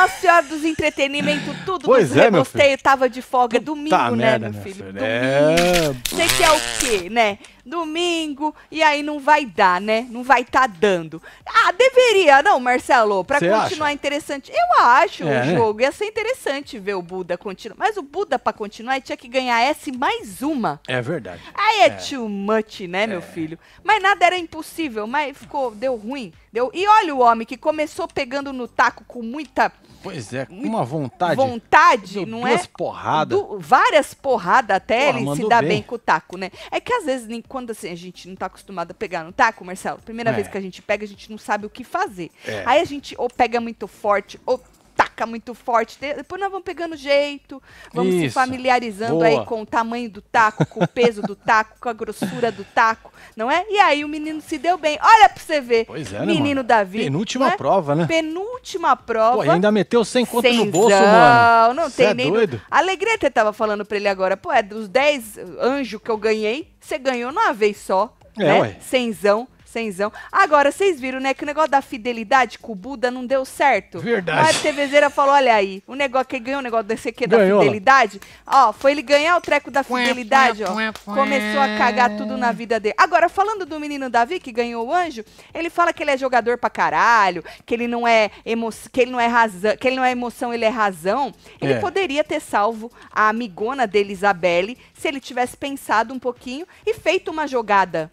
enough melhor dos entretenimentos, tudo pois dos é, regosteio, tava de folga. domingo, né, merda, meu filho? Domingo. É... Você quer o quê, né? Domingo, e aí não vai dar, né? Não vai tá dando. Ah, deveria, não, Marcelo? Pra Cê continuar acha? interessante. Eu acho é, o né? jogo. Ia ser interessante ver o Buda continuar. Mas o Buda, pra continuar, tinha que ganhar S mais uma. É verdade. Aí é, é. too much, né, meu é. filho? Mas nada era impossível, mas ficou, deu ruim. Deu... E olha o homem que começou pegando no taco com muita Pois é, com uma vontade. Vontade, não duas é? Duas porradas. várias porradas até ele se dá bem. bem. com o taco, né? É que às vezes, nem quando assim, a gente não tá acostumado a pegar no taco, Marcelo, primeira é. vez que a gente pega, a gente não sabe o que fazer. É. Aí a gente ou pega muito forte, ou taca muito forte. Depois nós vamos pegando jeito, vamos Isso. se familiarizando Boa. aí com o tamanho do taco, com o peso do taco, com a grossura do taco, não é? E aí o menino se deu bem. Olha pra você ver. Pois é, né, menino Davi. Penúltima né? prova, né? Penúltima última prova. Pô, ainda meteu 100 conto Cenzão, no bolso, mano. Não não tem é nem. Doido? No... Alegria até tava falando pra ele agora. Pô, é dos 10 anjos que eu ganhei, você ganhou numa vez só. É, né? Ué. Cenzão. Senzão. Agora, vocês viram, né, que o negócio da fidelidade com o Buda não deu certo. Verdade. Mário TVzeira falou, olha aí, o negócio que ele ganhou, o negócio desse aqui da né? fidelidade, ó, foi ele ganhar o treco da fidelidade, ó. Começou a cagar tudo na vida dele. Agora, falando do menino Davi, que ganhou o anjo, ele fala que ele é jogador pra caralho, que ele não é emoção, que ele não é razão, que ele não é emoção, ele é razão. Ele é. poderia ter salvo a amigona dele, Isabelle, se ele tivesse pensado um pouquinho e feito uma jogada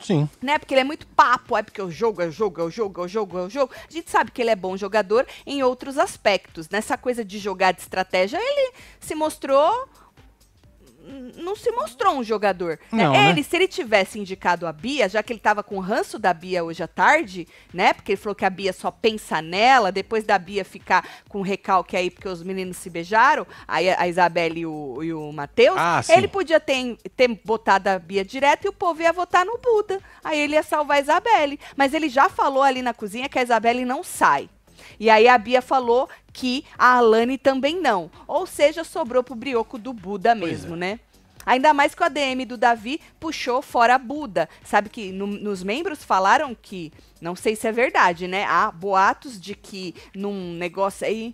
Sim. Né? Porque ele é muito papo, é porque eu jogo, o jogo, é o jogo, é o jogo, é o jogo. A gente sabe que ele é bom jogador em outros aspectos. Nessa coisa de jogar de estratégia, ele se mostrou não se mostrou um jogador. Não, é, né? Ele, se ele tivesse indicado a Bia, já que ele estava com o ranço da Bia hoje à tarde, né? Porque ele falou que a Bia só pensa nela, depois da Bia ficar com recalque aí porque os meninos se beijaram, aí a Isabelle e o, e o Matheus, ah, ele podia ter, ter botado a Bia direto e o povo ia votar no Buda. Aí ele ia salvar a Isabelle. Mas ele já falou ali na cozinha que a Isabelle não sai. E aí a Bia falou que a Alane também não. Ou seja, sobrou pro brioco do Buda mesmo, é. né? Ainda mais que o ADM do Davi puxou fora Buda. Sabe que no, nos membros falaram que, não sei se é verdade, né? Há boatos de que num negócio aí.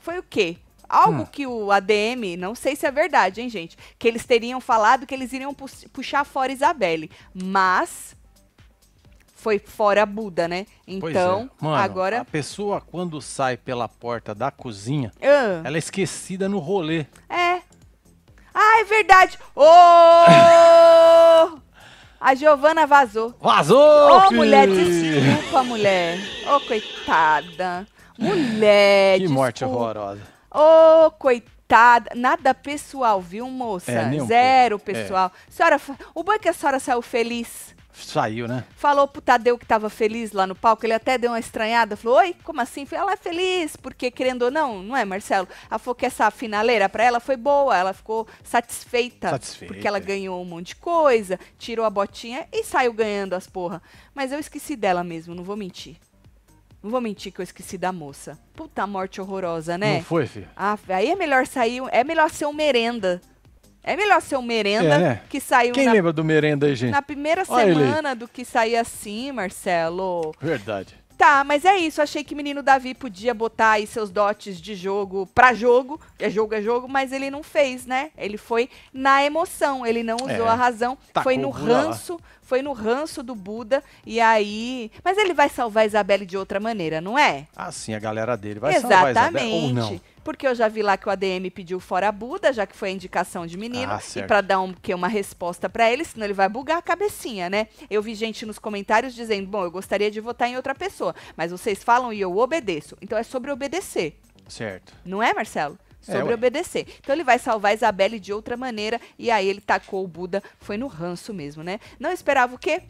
Foi o quê? Algo hum. que o ADM, não sei se é verdade, hein, gente? Que eles teriam falado que eles iriam puxar fora Isabelle. Mas foi fora Buda, né? É. Então, é. Mano, agora. A pessoa, quando sai pela porta da cozinha, ela é esquecida no rolê. É. Ah, é verdade. Oh! a Giovana vazou. Vazou! Ô, oh, mulher, desculpa, mulher. Ô, oh, coitada. Mulher, Que desculpa. morte horrorosa. Ô, oh, coitada. Nada pessoal, viu, moça? É, Zero é. pessoal. É. Senhora, o bom é que a senhora saiu feliz. Saiu, né? Falou pro Tadeu que tava feliz lá no palco, ele até deu uma estranhada, falou, oi, como assim? Falei, ela é feliz, porque querendo ou não, não é, Marcelo? Ela falou que essa finaleira pra ela foi boa, ela ficou satisfeita. Satisfeita. Porque ela é. ganhou um monte de coisa, tirou a botinha e saiu ganhando as porra. Mas eu esqueci dela mesmo, não vou mentir. Não vou mentir que eu esqueci da moça. Puta morte horrorosa, né? Não foi, filho? Ah, aí é melhor sair, é melhor ser um merenda é melhor ser um merenda é, né? que saiu. Quem na, lembra do merenda aí, gente? Na primeira Olha semana do que sair assim, Marcelo. Verdade. Tá, mas é isso. Achei que o menino Davi podia botar aí seus dotes de jogo pra jogo. É jogo, é jogo, mas ele não fez, né? Ele foi na emoção, ele não usou é, a razão. Foi no ranço, foi no ranço do Buda. E aí. Mas ele vai salvar a Isabelle de outra maneira, não é? Ah, sim, a galera dele vai Exatamente. salvar a Isabelle, ou não. Porque eu já vi lá que o ADM pediu fora Buda, já que foi a indicação de menino. Ah, e para dar um, que, uma resposta para ele, senão ele vai bugar a cabecinha, né? Eu vi gente nos comentários dizendo: bom, eu gostaria de votar em outra pessoa, mas vocês falam e eu obedeço. Então é sobre obedecer. Certo. Não é, Marcelo? É, sobre é, obedecer. Então ele vai salvar Isabelle de outra maneira e aí ele tacou o Buda, foi no ranço mesmo, né? Não esperava o quê?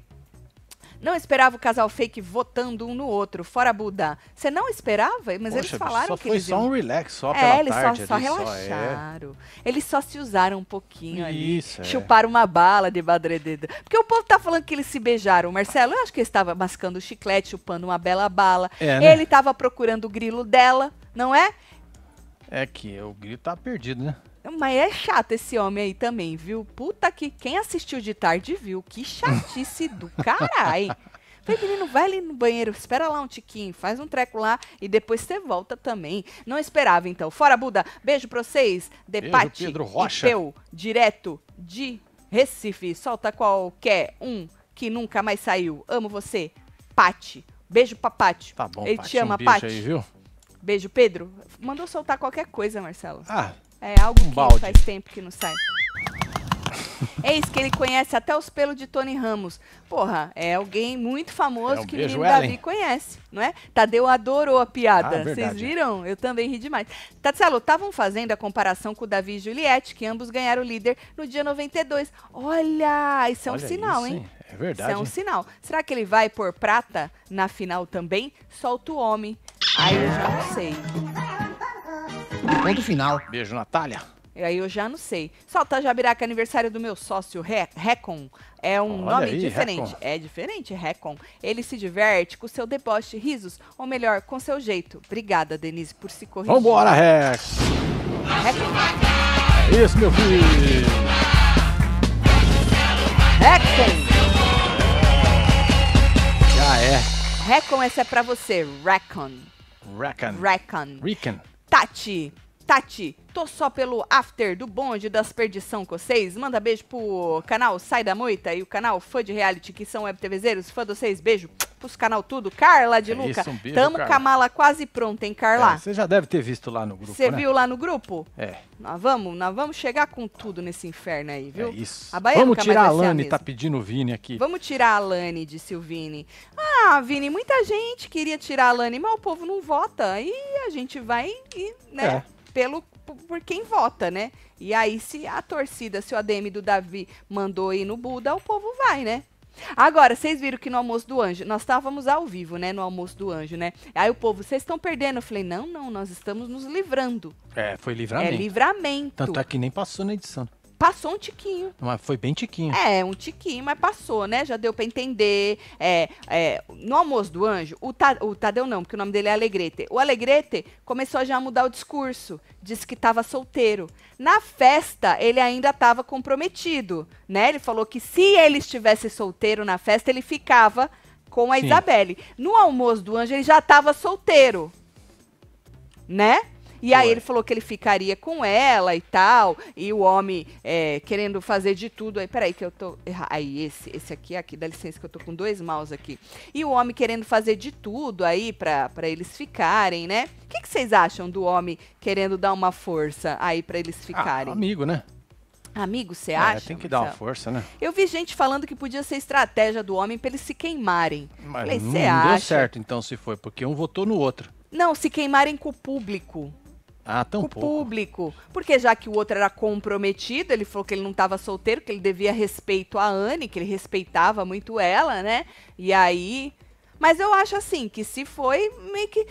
Não esperava o casal fake votando um no outro, fora Buda. Você não esperava? Mas Poxa, eles falaram só que. Foi eles... só um relax, só é, pela é, eles tarde, Só, eles relaxaram. Só é. Eles só se usaram um pouquinho Isso, ali. É. Chuparam uma bala de badrededa. Porque o povo tá falando que eles se beijaram. Marcelo, eu acho que ele estava mascando o chiclete, chupando uma bela bala. É, né? Ele estava procurando o grilo dela, não é? É que o grilo tá perdido, né? Mas é chato esse homem aí também, viu? Puta que quem assistiu de tarde viu. Que chatice do caralho. Falei, menino, vai ali no banheiro, espera lá um tiquinho, faz um treco lá e depois você volta também. Não esperava, então. Fora, Buda. Beijo pra vocês. Depate. Pedro Rocha. E direto de Recife. Solta qualquer um que nunca mais saiu. Amo você. Pati. Beijo pra Pati. Tá bom, Ele Pati, te ama, um Pati. Aí, viu? Beijo, Pedro. Mandou soltar qualquer coisa, Marcelo. Ah, é algo um que balde. faz tempo que não sai. Eis que ele conhece até os pelos de Tony Ramos. Porra, é alguém muito famoso é um que o menino Davi conhece, não é? Tadeu adorou a piada. Ah, é vocês ah, viram? Eu também ri demais. Tatselo, estavam fazendo a comparação com o Davi e Juliette, que ambos ganharam o líder no dia 92. Olha, isso é um sinal, isso, hein? É verdade. Isso é um sinal. Será que ele vai pôr prata na final também? Solta o homem. Aí eu já não sei. E ponto final. Beijo, Natália. E aí eu já não sei. Salta Jabiraca, aniversário do meu sócio, Re Recon. É um Olha nome aí, diferente. Recon. É diferente, Recon. Ele se diverte com seu deboche, risos, ou melhor, com seu jeito. Obrigada, Denise, por se corrigir. Vambora, Rex! Recon. isso, meu filho! Recon! Já é. Recon, essa é pra você. Recon. Recon. Recon. Recon. Tati. Tati, tô só pelo after do bonde das perdição com vocês. Manda beijo pro canal Sai da Moita e o canal Fã de Reality, que são web Fã de vocês, beijo pros canal tudo. Carla de é Luca, isso, um beijo, tamo Carla. com a mala quase pronta, hein, Carla? É, você já deve ter visto lá no grupo, Você né? viu lá no grupo? É. Nós vamos, nós vamos chegar com tudo nesse inferno aí, viu? É isso. A Bahia vamos tirar a Lani, a tá pedindo o Vini aqui. Vamos tirar a Lani, disse o Vini. Ah, Vini, muita gente queria tirar a Lani, mas o povo não vota. E a gente vai, e, né, é. pelo, por quem vota, né? E aí, se a torcida, se o ADM do Davi mandou ir no Buda, o povo vai, né? Agora, vocês viram que no almoço do anjo, nós estávamos ao vivo, né? No almoço do anjo, né? Aí o povo, vocês estão perdendo. Eu falei, não, não, nós estamos nos livrando. É, foi livramento. É livramento. Tanto é que nem passou na edição. Passou um tiquinho. Mas foi bem tiquinho. É, um tiquinho, mas passou, né? Já deu para entender. É, é, no almoço do anjo, o, Ta, o Tadeu não, porque o nome dele é Alegrete. O Alegrete começou já a mudar o discurso. Disse que estava solteiro. Na festa, ele ainda estava comprometido, né? Ele falou que se ele estivesse solteiro na festa, ele ficava com a Sim. Isabelle. No almoço do anjo, ele já estava solteiro. Né? E aí ele falou que ele ficaria com ela e tal. E o homem é, querendo fazer de tudo. Aí, peraí, que eu tô. Aí, esse, esse aqui, é aqui, dá licença que eu tô com dois maus aqui. E o homem querendo fazer de tudo aí pra, eles ficarem, né? O que, que vocês acham do homem querendo dar uma força aí pra eles ah, ficarem? Ah, amigo, né? Amigo, você é, acha? É, tem que dar uma força, né? Eu vi gente falando que podia ser estratégia do homem para eles se queimarem. Mas Falei, não, não deu certo, então, se foi, porque um votou no outro. Não, se queimarem com o público. Ah, tão com pouco. o público. Porque já que o outro era comprometido, ele falou que ele não estava solteiro, que ele devia respeito à Anne, que ele respeitava muito ela, né? E aí. Mas eu acho assim, que se foi meio que.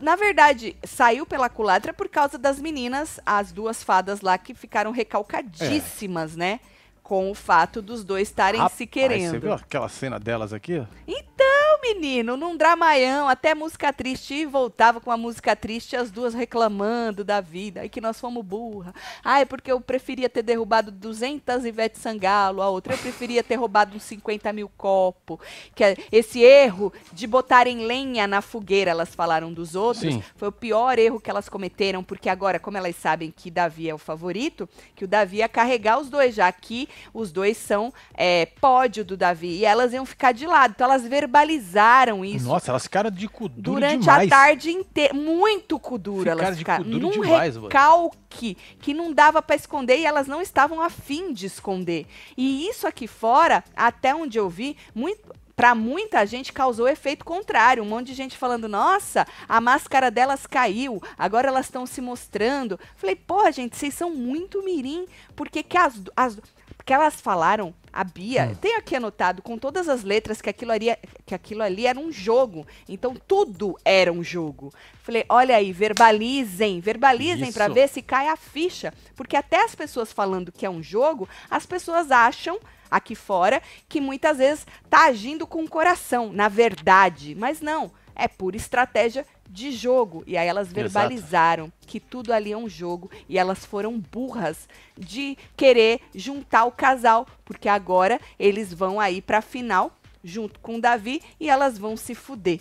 Na verdade, saiu pela culatra por causa das meninas, as duas fadas lá que ficaram recalcadíssimas, é. né? Com o fato dos dois estarem se querendo. Você viu aquela cena delas aqui? Então! menino, num dramaião, até música triste, e voltava com a música triste, as duas reclamando da vida, e que nós fomos burra. Ai, porque eu preferia ter derrubado 200 Ivete Sangalo, a outra, eu preferia ter roubado uns 50 mil copo. Que é esse erro de botarem lenha na fogueira, elas falaram dos outros, Sim. foi o pior erro que elas cometeram, porque agora, como elas sabem que Davi é o favorito, que o Davi ia carregar os dois, já que os dois são é, pódio do Davi, e elas iam ficar de lado. Então elas verbalizaram normalizaram isso. Nossa, elas ficaram de cu duro Durante demais. a tarde inteira, muito cu duro ficaram elas ficaram. De cu duro num demais, recalque mano. que não dava para esconder e elas não estavam afim de esconder. E isso aqui fora, até onde eu vi, muito, para muita gente causou efeito contrário. Um monte de gente falando: nossa, a máscara delas caiu, agora elas estão se mostrando. Falei, porra, gente, vocês são muito mirim, porque que as, as, porque elas falaram, a Bia, hum. tem aqui anotado com todas as letras que aquilo, ali, é, que aquilo ali era um jogo. Então tudo era um jogo. Falei, olha aí, verbalizem, verbalizem para ver se cai a ficha. Porque até as pessoas falando que é um jogo, as pessoas acham aqui fora que muitas vezes tá agindo com o coração, na verdade. Mas não é pura estratégia de jogo. E aí elas verbalizaram Exato. que tudo ali é um jogo e elas foram burras de querer juntar o casal, porque agora eles vão aí para a final junto com o Davi e elas vão se fuder.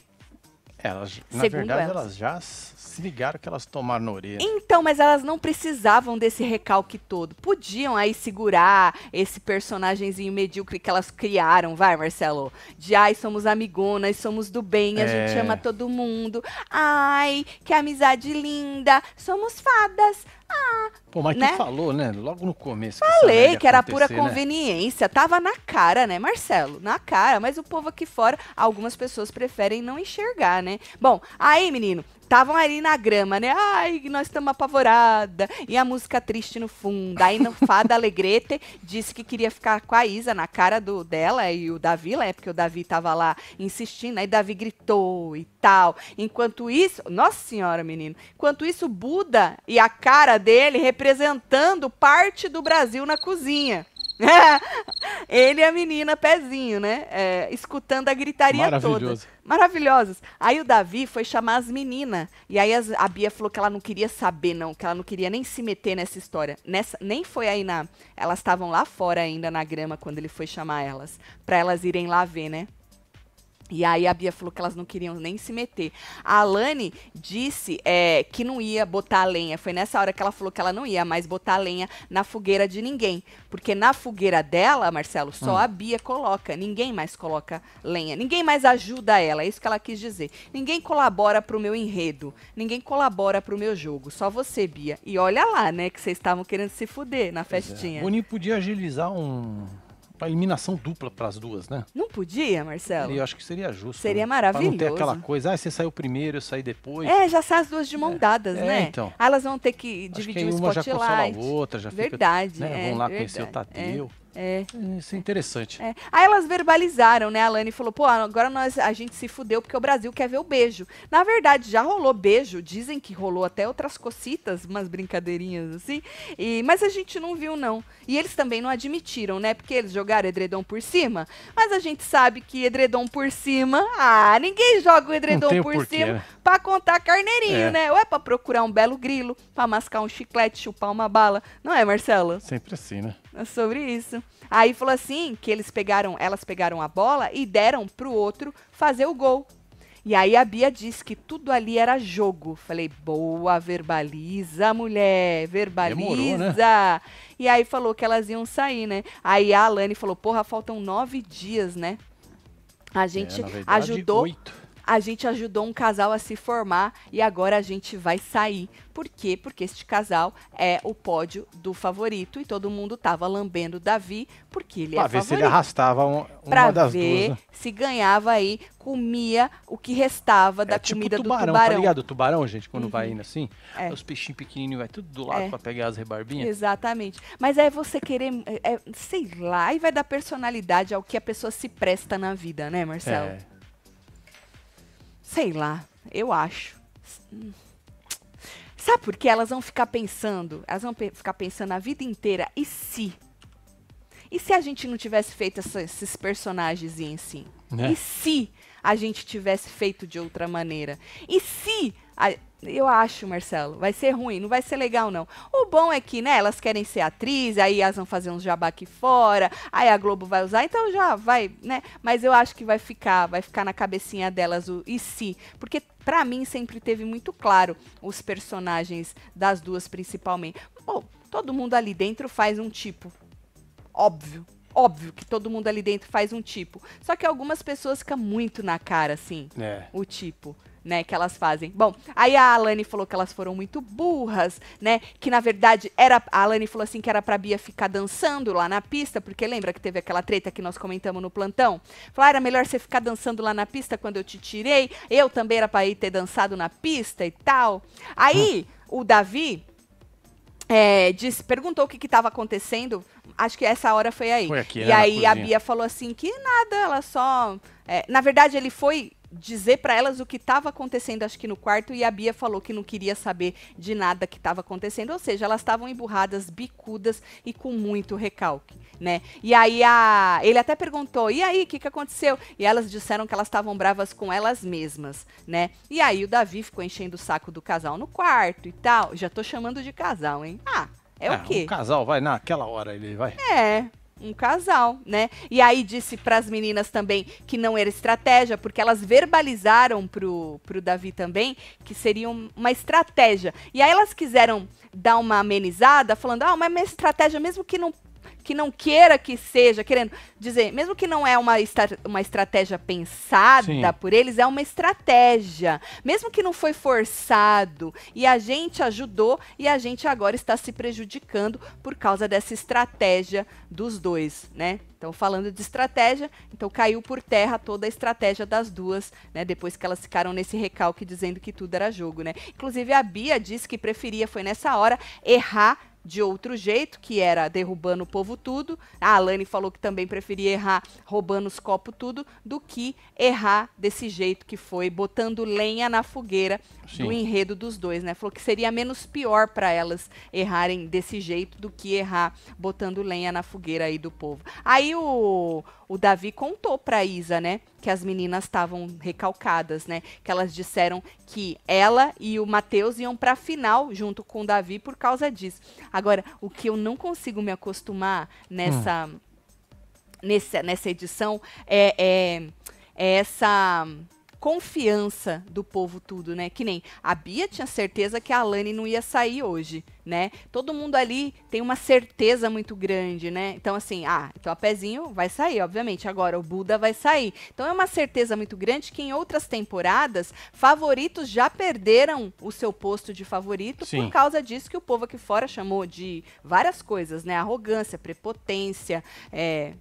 Elas, na verdade, elas. elas. já se ligaram que elas tomaram na orelha. Então, mas elas não precisavam desse recalque todo. Podiam aí segurar esse personagemzinho medíocre que elas criaram, vai, Marcelo? De ai, somos amigonas, somos do bem, a é... gente ama todo mundo. Ai, que amizade linda, somos fadas. Pô, mas né? tu falou, né? Logo no começo. Falei que, que era pura né? conveniência. Tava na cara, né, Marcelo? Na cara. Mas o povo aqui fora, algumas pessoas preferem não enxergar, né? Bom, aí, menino, estavam ali na grama, né? Ai, nós estamos apavorada. E a música triste no fundo. Aí no Fada Alegrete disse que queria ficar com a Isa na cara do dela e o Davi, né? Porque o Davi tava lá insistindo, aí Davi gritou e tal. Enquanto isso, nossa senhora, menino. Enquanto isso, Buda e a cara dele representando parte do Brasil na cozinha. Ele e a menina, pezinho, né? É, escutando a gritaria toda maravilhosas. Aí o Davi foi chamar as meninas. E aí as, a Bia falou que ela não queria saber, não, que ela não queria nem se meter nessa história. Nessa, nem foi aí na. Elas estavam lá fora ainda na grama quando ele foi chamar elas. para elas irem lá ver, né? E aí a Bia falou que elas não queriam nem se meter. A Alane disse é, que não ia botar lenha. Foi nessa hora que ela falou que ela não ia mais botar lenha na fogueira de ninguém. Porque na fogueira dela, Marcelo, só hum. a Bia coloca. Ninguém mais coloca lenha. Ninguém mais ajuda ela. É isso que ela quis dizer. Ninguém colabora pro meu enredo. Ninguém colabora pro meu jogo. Só você, Bia. E olha lá, né, que vocês estavam querendo se fuder na é. festinha. É. O Boninho podia agilizar um, para eliminação dupla para as duas, né? Não podia, Marcelo. Eu acho que seria justo. Né? Seria né? maravilhoso. Pra não ter aquela coisa, ah, você saiu primeiro, eu saí depois. É, já sai as duas de mão é. dadas, é, né? Então. Ah, elas vão ter que dividir acho que um spotlight. Uma já consola a outra, já verdade, fica, né? é, Vão lá verdade, conhecer o Tadeu. É. É. Isso é interessante. É. Aí elas verbalizaram, né? A Lani falou: pô, agora nós, a gente se fudeu porque o Brasil quer ver o beijo. Na verdade, já rolou beijo, dizem que rolou até outras cocitas, umas brincadeirinhas assim, e, mas a gente não viu, não. E eles também não admitiram, né? Porque eles jogaram edredom por cima, mas a gente sabe que edredom por cima, ah, ninguém joga o edredom por porquê, cima. Né? para contar carneirinho, é. né? Ou é para procurar um belo grilo, para mascar um chiclete, chupar uma bala. Não é, Marcelo? Sempre assim, né? É sobre isso. Aí falou assim que eles pegaram, elas pegaram a bola e deram pro outro fazer o gol. E aí a Bia disse que tudo ali era jogo. Falei, boa, verbaliza, mulher, verbaliza. Demorou, né? E aí falou que elas iam sair, né? Aí a Alane falou, porra, faltam nove dias, né? A é, gente é, verdade, ajudou. Oito a gente ajudou um casal a se formar e agora a gente vai sair. Por quê? Porque este casal é o pódio do favorito e todo mundo tava lambendo Davi porque ele pra é ver favorito. se ele arrastava um, uma pra das ver duas. Né? se ganhava aí, comia o que restava é, da tipo comida tubarão, do tubarão. Tá ligado? O tubarão, gente, quando uhum. vai indo assim, é. os peixinhos pequenininhos vai tudo do lado é. pra pegar as rebarbinhas. Exatamente. Mas é você querer, é, é sei lá, e vai dar personalidade ao que a pessoa se presta na vida, né, Marcelo? É. Sei lá, eu acho. Sabe por que elas vão ficar pensando? Elas vão ficar pensando a vida inteira, e se? E se a gente não tivesse feito essa, esses personagens em si? Né? E se a gente tivesse feito de outra maneira? E se a, eu acho, Marcelo, vai ser ruim, não vai ser legal, não. O bom é que, né, elas querem ser atriz, aí elas vão fazer uns jabá aqui fora, aí a Globo vai usar, então já vai, né? Mas eu acho que vai ficar, vai ficar na cabecinha delas o e se, porque para mim sempre teve muito claro os personagens das duas principalmente. Bom, todo mundo ali dentro faz um tipo, óbvio, óbvio que todo mundo ali dentro faz um tipo. Só que algumas pessoas ficam muito na cara, assim, é. o tipo né, que elas fazem. Bom, aí a Alane falou que elas foram muito burras, né, que na verdade era a Alane falou assim que era pra Bia ficar dançando lá na pista, porque lembra que teve aquela treta que nós comentamos no plantão? Falaram, ah, era melhor você ficar dançando lá na pista quando eu te tirei, eu também era pra ir ter dançado na pista e tal. Aí, o Davi é, disse, perguntou o que estava acontecendo. Acho que essa hora foi aí. Foi aqui, e né, aí a Bia falou assim que nada, ela só. É, na verdade, ele foi dizer para elas o que estava acontecendo, acho que no quarto, e a Bia falou que não queria saber de nada que estava acontecendo. Ou seja, elas estavam emburradas, bicudas e com muito recalque, né? E aí a, ele até perguntou: e aí, o que, que aconteceu? E elas disseram que elas estavam bravas com elas mesmas, né? E aí o Davi ficou enchendo o saco do casal no quarto e tal. Já tô chamando de casal, hein? Ah, é, é o ah, quê? Um casal, vai naquela hora ele vai. É, um casal, né? E aí disse para as meninas também que não era estratégia, porque elas verbalizaram pro, pro Davi também que seria uma estratégia. E aí elas quiseram dar uma amenizada, falando, ah, mas uma estratégia, mesmo que não que não queira que seja, querendo dizer, mesmo que não é uma, estra uma estratégia pensada Sim. por eles, é uma estratégia. Mesmo que não foi forçado e a gente ajudou e a gente agora está se prejudicando por causa dessa estratégia dos dois, né? Então, falando de estratégia, então caiu por terra toda a estratégia das duas, né? Depois que elas ficaram nesse recalque dizendo que tudo era jogo, né? Inclusive, a Bia disse que preferia, foi nessa hora, errar de outro jeito, que era derrubando o povo tudo. A Alane falou que também preferia errar roubando os copos tudo, do que errar desse jeito que foi, botando lenha na fogueira Sim. do enredo dos dois, né? Falou que seria menos pior para elas errarem desse jeito do que errar botando lenha na fogueira aí do povo. Aí o o Davi contou pra Isa, né? Que as meninas estavam recalcadas, né? Que elas disseram que ela e o Matheus iam pra final junto com o Davi por causa disso. Agora, o que eu não consigo me acostumar nessa, hum. nessa, nessa edição é, é, é essa confiança do povo tudo, né? Que nem a Bia tinha certeza que a Alane não ia sair hoje, né? Todo mundo ali tem uma certeza muito grande, né? Então assim, ah, então a Pezinho vai sair, obviamente. Agora o Buda vai sair. Então é uma certeza muito grande que em outras temporadas favoritos já perderam o seu posto de favorito Sim. por causa disso que o povo aqui fora chamou de várias coisas, né? Arrogância, prepotência, é,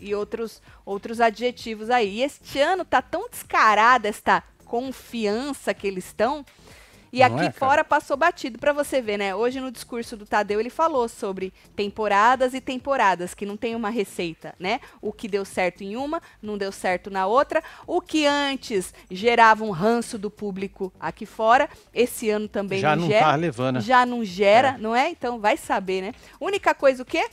e outros, outros adjetivos aí. E este ano tá tão descarada esta confiança que eles estão. E Não aqui é, fora passou batido para você ver, né? Hoje no discurso do Tadeu ele falou sobre temporadas e temporadas, que não tem uma receita, né? O que deu certo em uma, não deu certo na outra. O que antes gerava um ranço do público aqui fora, esse ano também já não, não gera. não tá levando. Né? Já não gera, é. não é? Então vai saber, né? Única coisa o quê?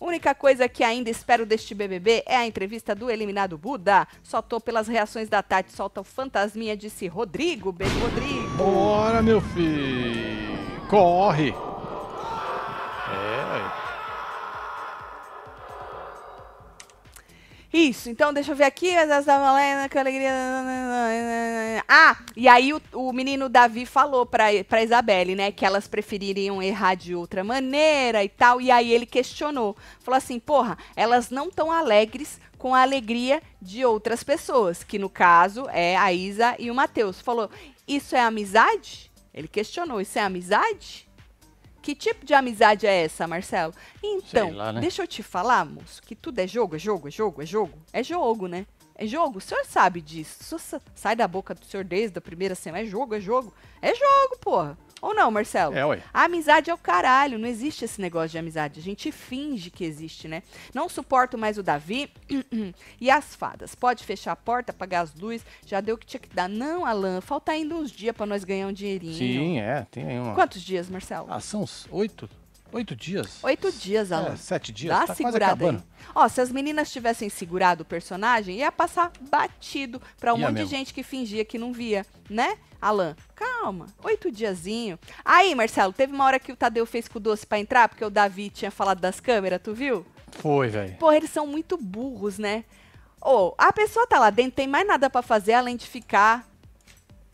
Única coisa que ainda espero deste BBB é a entrevista do eliminado Buda. Só tô pelas reações da Tati, solta o fantasminha, disse Rodrigo. bem Rodrigo. Bora, meu filho. Corre. Isso, então deixa eu ver aqui. Que alegria. Ah, e aí o, o menino Davi falou pra, pra Isabelle, né, que elas prefeririam errar de outra maneira e tal. E aí ele questionou. Falou assim: porra, elas não estão alegres com a alegria de outras pessoas, que no caso é a Isa e o Matheus. Falou: isso é amizade? Ele questionou: isso é amizade? Que tipo de amizade é essa, Marcelo? Então, lá, né? deixa eu te falar, moço, que tudo é jogo, é jogo, é jogo, é jogo. É jogo, né? É jogo. O senhor sabe disso. Senhor sai da boca do senhor desde a primeira semana. É jogo, é jogo. É jogo, porra. Ou não, Marcelo? É, ué. A amizade é o caralho, não existe esse negócio de amizade. A gente finge que existe, né? Não suporto mais o Davi e as fadas. Pode fechar a porta, apagar as luzes, já deu o que tinha que dar. Não, Alan, falta ainda uns dias para nós ganhar um dinheirinho. Sim, é, tem aí uma... Quantos dias, Marcelo? Ah, são oito, Oito dias? Oito dias, é, Alan. É, sete dias. Dá tá segurada aí. Ó, se as meninas tivessem segurado o personagem, ia passar batido pra um ia monte mesmo. de gente que fingia que não via, né, Alan? Calma, oito diazinho. Aí, Marcelo, teve uma hora que o Tadeu fez com o doce para entrar, porque o Davi tinha falado das câmeras, tu viu? Foi, velho. Porra, eles são muito burros, né? Ô, oh, a pessoa tá lá dentro, tem mais nada para fazer além de ficar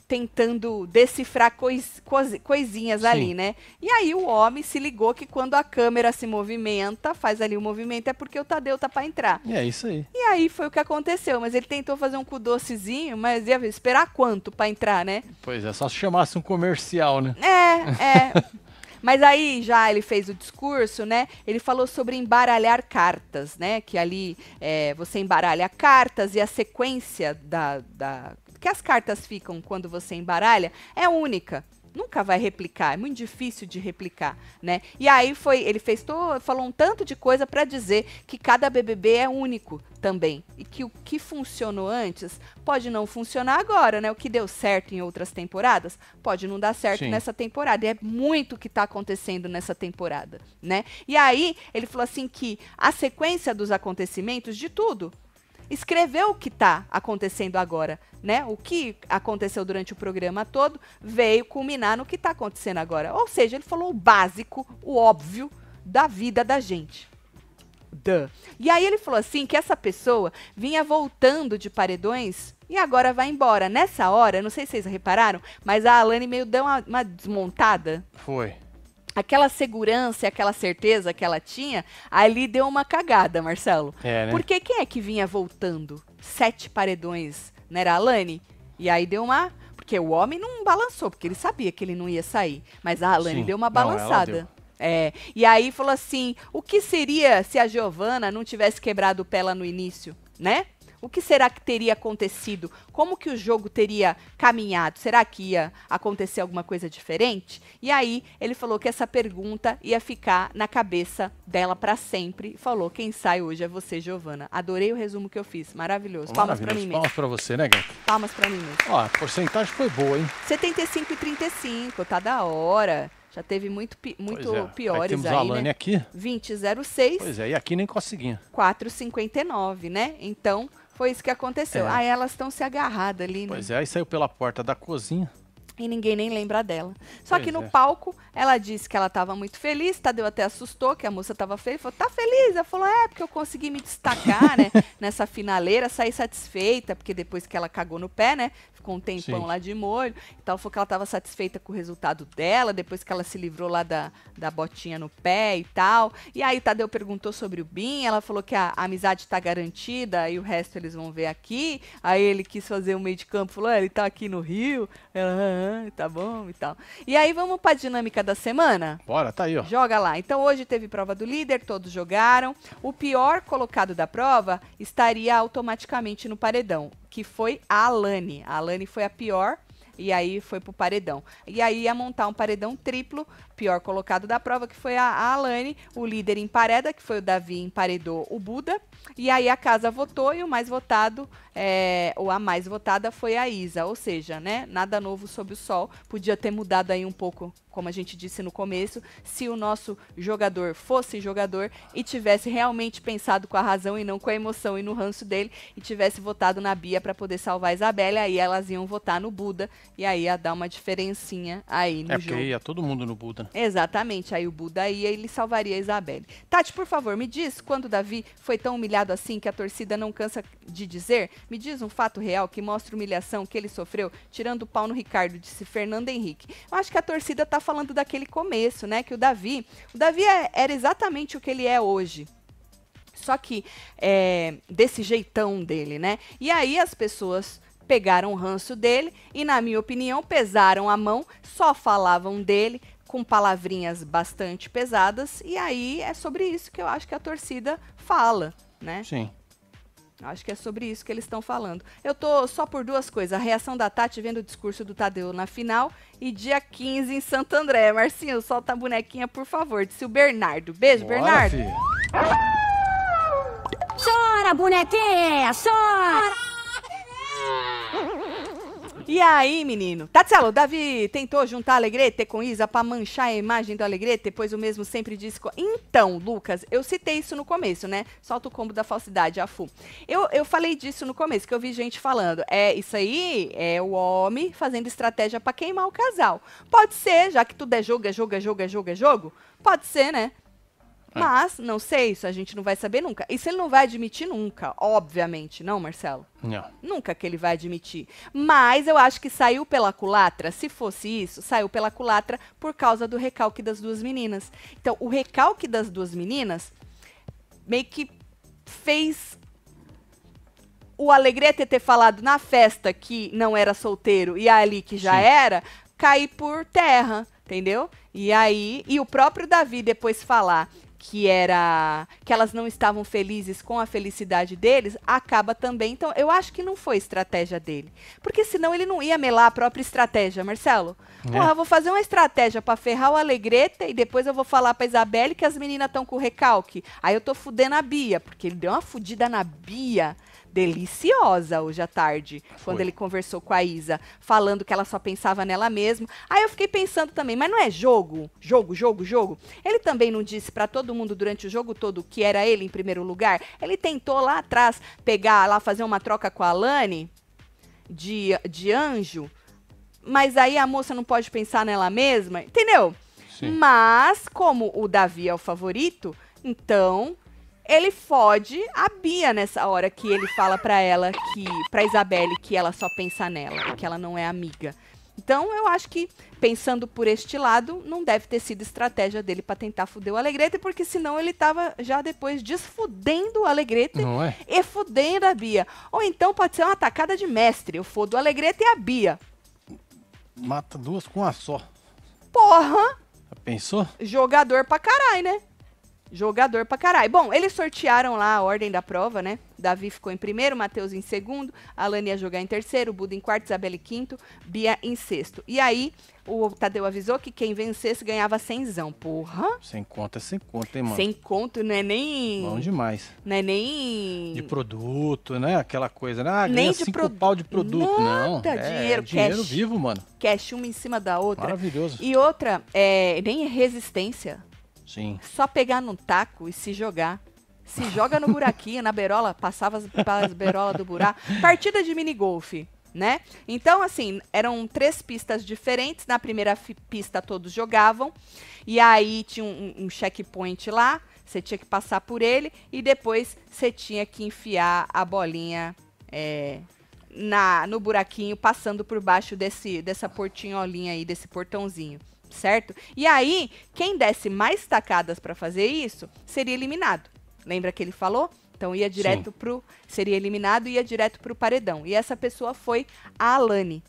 tentando decifrar cois, cois, coisinhas Sim. ali, né? E aí o homem se ligou que quando a câmera se movimenta, faz ali o um movimento, é porque o Tadeu tá para entrar. E é isso aí. E aí foi o que aconteceu, mas ele tentou fazer um cu docezinho, mas ia esperar quanto para entrar, né? Pois é, só se chamasse um comercial, né? É, é. Mas aí já ele fez o discurso, né? Ele falou sobre embaralhar cartas, né? Que ali é, você embaralha cartas e a sequência da, da que as cartas ficam quando você embaralha é única nunca vai replicar, é muito difícil de replicar, né? E aí foi, ele fez todo, falou um tanto de coisa para dizer que cada BBB é único também e que o que funcionou antes pode não funcionar agora, né? O que deu certo em outras temporadas pode não dar certo Sim. nessa temporada. E é muito o que está acontecendo nessa temporada, né? E aí ele falou assim que a sequência dos acontecimentos de tudo escreveu o que está acontecendo agora, né? O que aconteceu durante o programa todo veio culminar no que está acontecendo agora. Ou seja, ele falou o básico, o óbvio da vida da gente. Duh. E aí ele falou assim que essa pessoa vinha voltando de paredões e agora vai embora. Nessa hora, não sei se vocês repararam, mas a Alane meio deu uma, uma desmontada. Foi aquela segurança, e aquela certeza que ela tinha, ali deu uma cagada, Marcelo. É, né? Porque quem é que vinha voltando? Sete paredões, não né, era a Alane? E aí deu uma. Porque o homem não balançou, porque ele sabia que ele não ia sair. Mas a Alane Sim. deu uma balançada. Não, É, e aí falou assim: o que seria se a Giovana não tivesse quebrado o pé lá no início, né? o que será que teria acontecido? Como que o jogo teria caminhado? Será que ia acontecer alguma coisa diferente? E aí ele falou que essa pergunta ia ficar na cabeça dela para sempre. Falou: quem sai hoje é você, Giovana. Adorei o resumo que eu fiz. Maravilhoso. Palmas para mim mesmo. Palmas para você, né, Gato? Palmas para mim mesmo. Ó, a porcentagem foi boa, hein? 75,35, e tá da hora. Já teve muito, muito é. piores aí. Temos aí, a né? Alane né? aqui. 20,06. Pois é, e aqui nem conseguia. 4,59, né? Então, foi isso que aconteceu. É. Aí elas estão se agarradas ali. Né? Pois é, aí saiu pela porta da cozinha e ninguém nem lembra dela. Só pois que no é. palco, ela disse que ela estava muito feliz, Tadeu até assustou que a moça estava feliz, falou, tá feliz? Ela falou, é, porque eu consegui me destacar, né, nessa finaleira, saí satisfeita, porque depois que ela cagou no pé, né, ficou um tempão Sim. lá de molho, então ela falou que ela estava satisfeita com o resultado dela, depois que ela se livrou lá da, da botinha no pé e tal. E aí Tadeu perguntou sobre o Bin, ela falou que a, a amizade está garantida e o resto eles vão ver aqui. Aí ele quis fazer um meio de campo, falou, é, ele está aqui no Rio. Ela, ah, ah, tá bom? E tal. E aí vamos pra dinâmica da semana? Bora, tá aí, ó. Joga lá. Então hoje teve prova do líder, todos jogaram. O pior colocado da prova estaria automaticamente no paredão, que foi a Alane. A Alane foi a pior e aí foi pro paredão. E aí ia montar um paredão triplo pior colocado da prova, que foi a Alane, o líder empareda, que foi o Davi emparedou o Buda. E aí a casa votou e o mais votado, é, ou a mais votada foi a Isa. Ou seja, né, nada novo sob o sol. Podia ter mudado aí um pouco, como a gente disse no começo, se o nosso jogador fosse jogador e tivesse realmente pensado com a razão e não com a emoção e no ranço dele e tivesse votado na Bia para poder salvar a Isabela, aí elas iam votar no Buda e aí ia dar uma diferencinha aí no é jogo. É porque ia todo mundo no Buda, né? Exatamente. Aí o Buda ia e ele salvaria a Isabelle. Tati, por favor, me diz quando Davi foi tão humilhado assim que a torcida não cansa de dizer? Me diz um fato real que mostra a humilhação que ele sofreu, tirando o pau no Ricardo, disse Fernando Henrique. Eu acho que a torcida está falando daquele começo, né? Que o Davi. O Davi é, era exatamente o que ele é hoje. Só que é, desse jeitão dele, né? E aí as pessoas pegaram o ranço dele e, na minha opinião, pesaram a mão, só falavam dele, com palavrinhas bastante pesadas, e aí é sobre isso que eu acho que a torcida fala, né? Sim. Acho que é sobre isso que eles estão falando. Eu tô só por duas coisas. A reação da Tati vendo o discurso do Tadeu na final e dia 15 em Santo André. Marcinho, solta a bonequinha, por favor. Disse o Bernardo. Beijo, Bora, Bernardo. Chora, bonequinha! Chora! E aí, menino? Tatselo, tá Davi tentou juntar Alegrete com Isa pra manchar a imagem do Alegrete, pois o mesmo sempre disse... Co... Então, Lucas, eu citei isso no começo, né? Solta o combo da falsidade, afu. Eu, eu falei disso no começo, que eu vi gente falando. É, isso aí é o homem fazendo estratégia para queimar o casal. Pode ser, já que tudo é jogo, é jogo, é jogo, é jogo, é jogo. Pode ser, né? Ah. Mas, não sei, isso a gente não vai saber nunca. Isso ele não vai admitir nunca, obviamente, não, Marcelo? Não. Nunca que ele vai admitir. Mas eu acho que saiu pela culatra, se fosse isso, saiu pela culatra por causa do recalque das duas meninas. Então, o recalque das duas meninas meio que fez o Alegrete ter falado na festa que não era solteiro e ali que já Sim. era, cair por terra, entendeu? E aí, e o próprio Davi depois falar que era que elas não estavam felizes com a felicidade deles, acaba também. Então, eu acho que não foi estratégia dele. Porque senão ele não ia melar a própria estratégia, Marcelo. É. Porra, vou fazer uma estratégia para ferrar o Alegreta e depois eu vou falar pra Isabelle que as meninas estão com recalque. Aí eu tô fudendo a Bia, porque ele deu uma fudida na Bia deliciosa hoje à tarde, Foi. quando ele conversou com a Isa, falando que ela só pensava nela mesma. Aí eu fiquei pensando também, mas não é jogo? Jogo, jogo, jogo? Ele também não disse para todo mundo durante o jogo todo que era ele em primeiro lugar? Ele tentou lá atrás pegar, lá fazer uma troca com a Alane de, de anjo, mas aí a moça não pode pensar nela mesma, entendeu? Sim. Mas, como o Davi é o favorito, então ele fode a Bia nessa hora que ele fala para ela que para Isabelle que ela só pensa nela, que ela não é amiga. Então, eu acho que, pensando por este lado, não deve ter sido estratégia dele para tentar foder o Alegrete, porque senão ele tava já depois desfudendo o Alegrete é? e fudendo a Bia. Ou então pode ser uma atacada de mestre. Eu fodo o Alegrete e a Bia. Mata duas com uma só. Porra! Já pensou? Jogador pra caralho, né? Jogador pra caralho. Bom, eles sortearam lá a ordem da prova, né? Davi ficou em primeiro, Matheus em segundo, Alane ia jogar em terceiro, Buda em quarto, Isabelle em quinto, Bia em sexto. E aí, o Tadeu avisou que quem vencesse ganhava cenzão. Porra! Sem conta, sem conta, hein, mano? Sem conto, não é nem... Bom demais. Não é nem... De produto, né? Aquela coisa, né? Ah, nem de pro... pau de produto. Nada, não, é, é dinheiro. é dinheiro cash, vivo, mano. Cash uma em cima da outra. Maravilhoso. E outra, é, nem resistência Sim. Só pegar num taco e se jogar. Se joga no buraquinho, na berola, passava as berolas do buraco. Partida de minigolfe. Né? Então, assim, eram três pistas diferentes. Na primeira pista todos jogavam. E aí tinha um, um checkpoint lá. Você tinha que passar por ele. E depois você tinha que enfiar a bolinha é, na, no buraquinho, passando por baixo desse, dessa portinholinha aí, desse portãozinho certo? E aí, quem desse mais tacadas para fazer isso seria eliminado. Lembra que ele falou? Então ia direto Sim. pro seria eliminado e ia direto pro paredão. E essa pessoa foi a Alane,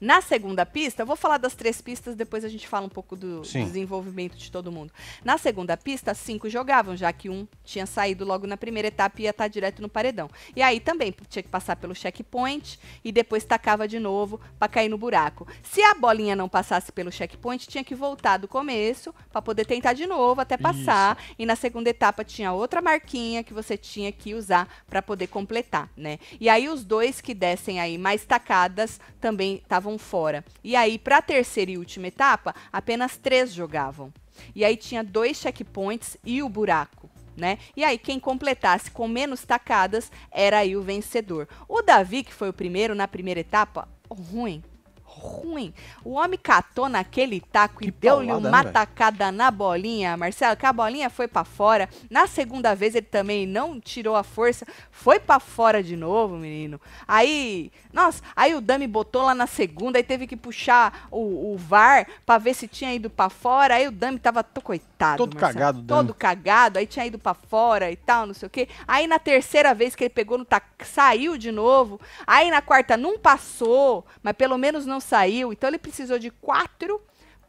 na segunda pista, eu vou falar das três pistas, depois a gente fala um pouco do, desenvolvimento de todo mundo. Na segunda pista, cinco jogavam, já que um tinha saído logo na primeira etapa e ia estar tá direto no paredão. E aí também tinha que passar pelo checkpoint e depois tacava de novo para cair no buraco. Se a bolinha não passasse pelo checkpoint, tinha que voltar do começo para poder tentar de novo até passar. Isso. E na segunda etapa tinha outra marquinha que você tinha que usar para poder completar, né? E aí os dois que dessem aí mais tacadas também estavam ficavam fora. E aí, para a terceira e última etapa, apenas três jogavam. E aí tinha dois checkpoints e o buraco. Né? E aí quem completasse com menos tacadas era aí o vencedor. O Davi, que foi o primeiro na primeira etapa, ruim, ruim. O homem catou naquele taco que e deu-lhe uma né, tacada na bolinha, Marcelo, que a bolinha foi para fora. Na segunda vez ele também não tirou a força, foi para fora de novo, menino. Aí, nossa, aí o Dami botou lá na segunda, aí teve que puxar o, o VAR para ver se tinha ido para fora. Aí o Dami tava tô, coitado, todo Marcelo, cagado, todo Dami. cagado, aí tinha ido para fora e tal, não sei o quê. Aí na terceira vez que ele pegou no taco, saiu de novo. Aí na quarta não passou, mas pelo menos não saiu saiu, então ele precisou de quatro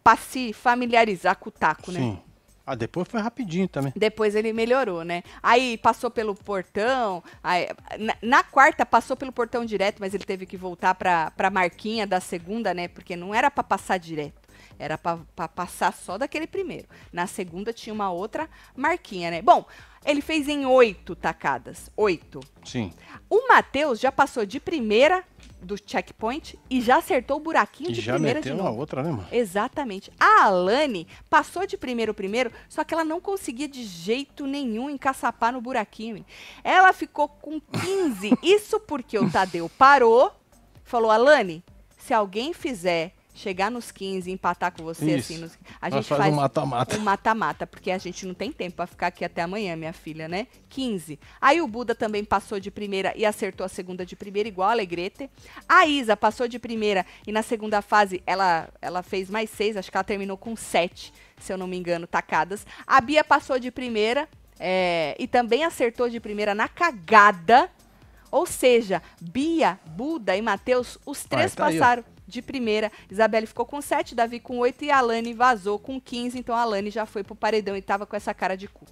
para se familiarizar com o taco, né? Sim. né? Ah, depois foi rapidinho também. Depois ele melhorou, né? Aí passou pelo portão. Aí, na, na, quarta passou pelo portão direto, mas ele teve que voltar para a marquinha da segunda, né? Porque não era para passar direto. Era para passar só daquele primeiro. Na segunda tinha uma outra marquinha, né? Bom, ele fez em oito tacadas. Oito. Sim. O Matheus já passou de primeira do checkpoint e já acertou o buraquinho e de já primeira meteu de novo. outra, né, mano? Exatamente. A Alane passou de primeiro primeiro, só que ela não conseguia de jeito nenhum encaçapar no buraquinho. Ela ficou com 15. Isso porque o Tadeu parou, falou: "Alane, se alguém fizer chegar nos 15, empatar com você, assim, Isso. assim, nos... a gente faz, faz um mata-mata. Um mata-mata, porque a gente não tem tempo para ficar aqui até amanhã, minha filha, né? 15. Aí o Buda também passou de primeira e acertou a segunda de primeira, igual a Alegrete. A Isa passou de primeira e na segunda fase ela, ela fez mais seis, acho que ela terminou com sete, se eu não me engano, tacadas. A Bia passou de primeira é, e também acertou de primeira na cagada. Ou seja, Bia, Buda e Mateus, os três Ai, tá passaram. Aí, de primeira. Isabelle ficou com 7, Davi com 8 e a Alane vazou com 15. Então a Alane já foi pro paredão e tava com essa cara de cu.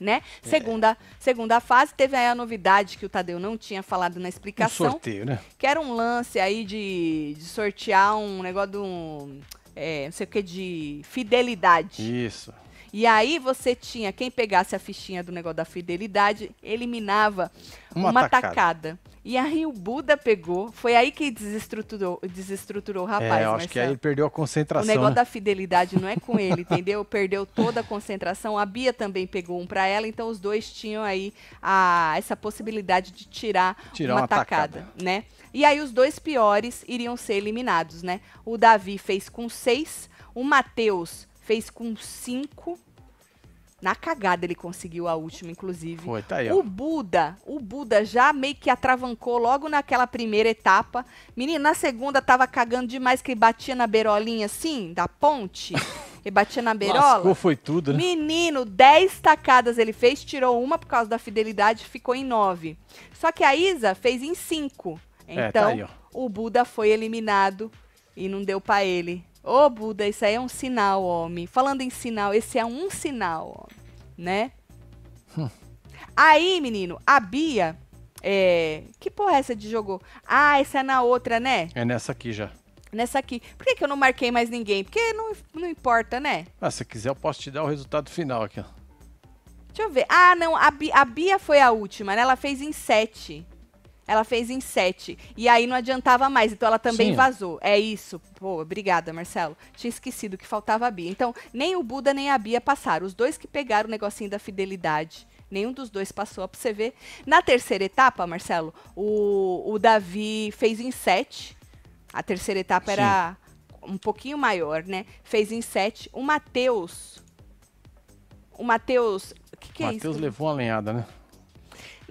Né? É. Segunda, segunda fase, teve aí a novidade que o Tadeu não tinha falado na explicação. Um sorteio, né? Que era um lance aí de, de sortear um negócio de um. É, não sei o que, de fidelidade. Isso. E aí você tinha, quem pegasse a fichinha do negócio da fidelidade, eliminava uma, uma tacada. E aí o Buda pegou, foi aí que desestruturou, desestruturou o é, rapaz. É, eu acho Marcelo. que aí ele perdeu a concentração. O negócio né? da fidelidade não é com ele, entendeu? Perdeu toda a concentração. A Bia também pegou um para ela, então os dois tinham aí a, essa possibilidade de tirar, tirar uma, uma tacada, tacada, né? E aí os dois piores iriam ser eliminados, né? O Davi fez com seis, o Matheus fez com cinco. Na cagada ele conseguiu a última, inclusive. Foi, tá aí, o Buda, o Buda já meio que atravancou logo naquela primeira etapa. Menino, na segunda tava cagando demais que ele batia na beirolinha assim, da ponte. Ele batia na beirola. Lascou, foi tudo, né? Menino, 10 tacadas ele fez, tirou uma por causa da fidelidade, ficou em 9. Só que a Isa fez em 5. Então, é, tá então, aí, o Buda foi eliminado e não deu para ele Ô, oh, Buda, isso aí é um sinal, homem. Falando em sinal, esse é um sinal, Né? Hum. Aí, menino, a Bia. É... Que porra é essa de jogo? Ah, essa é na outra, né? É nessa aqui já. Nessa aqui. Por que, que eu não marquei mais ninguém? Porque não, não importa, né? Ah, se quiser, eu posso te dar o resultado final aqui, Deixa eu ver. Ah, não, a, Bia, a Bia foi a última, né? Ela fez em sete ela fez em sete. E aí não adiantava mais, então ela também Sim. vazou. É isso. Pô, obrigada, Marcelo. Tinha esquecido que faltava a Bia. Então, nem o Buda nem a Bia passaram. Os dois que pegaram o negocinho da fidelidade. Nenhum dos dois passou, pra você ver. Na terceira etapa, Marcelo, o, o Davi fez em sete. A terceira etapa Sim. era um pouquinho maior, né? Fez em sete. O Matheus. O Matheus. O que, que Mateus é isso? Matheus levou uma lenhada, né?